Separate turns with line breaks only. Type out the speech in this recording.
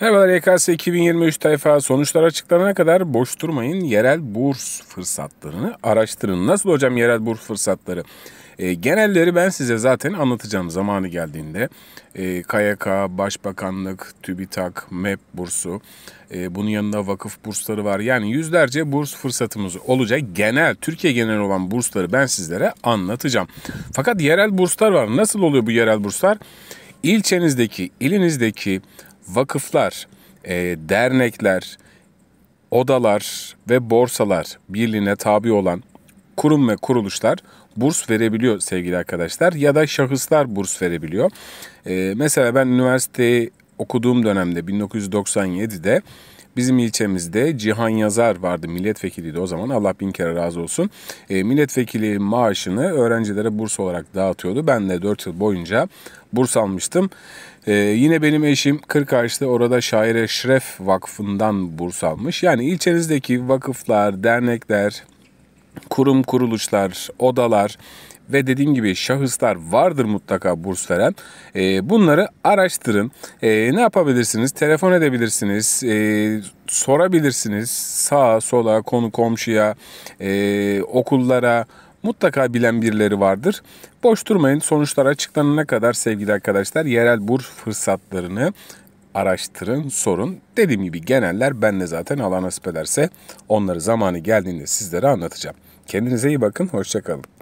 Merhabalar YKS e 2023 tayfa sonuçlar açıklanana kadar boş durmayın. Yerel burs fırsatlarını araştırın. Nasıl hocam yerel burs fırsatları? E, genelleri ben size zaten anlatacağım zamanı geldiğinde. E, KYK, Başbakanlık, TÜBİTAK, MEP bursu, e, bunun yanında vakıf bursları var. Yani yüzlerce burs fırsatımız olacak. Genel, Türkiye genel olan bursları ben sizlere anlatacağım. Fakat yerel burslar var. Nasıl oluyor bu yerel burslar? İlçenizdeki, ilinizdeki vakıflar, e, dernekler, odalar ve borsalar birliğine tabi olan kurum ve kuruluşlar burs verebiliyor sevgili arkadaşlar ya da şahıslar burs verebiliyor. E, mesela ben üniversiteyi okuduğum dönemde 1997'de Bizim ilçemizde Cihan Yazar vardı milletvekiliydi o zaman Allah bin kere razı olsun. E, milletvekili maaşını öğrencilere burs olarak dağıtıyordu. Ben de 4 yıl boyunca burs almıştım. Ee, yine benim eşim Kırkarş'ta orada Şaire Şref Vakfı'ndan burs almış. Yani ilçenizdeki vakıflar, dernekler, kurum kuruluşlar, odalar ve dediğim gibi şahıslar vardır mutlaka burs veren. E, bunları araştırın. E, ne yapabilirsiniz? Telefon edebilirsiniz. E, sorabilirsiniz. Sağa, sola, konu komşuya, e, okullara mutlaka bilen birileri vardır. Boş durmayın. Sonuçlar açıklanana kadar sevgili arkadaşlar yerel burs fırsatlarını araştırın, sorun. Dediğim gibi geneller ben de zaten Allah nasip ederse onları zamanı geldiğinde sizlere anlatacağım. Kendinize iyi bakın, hoşçakalın.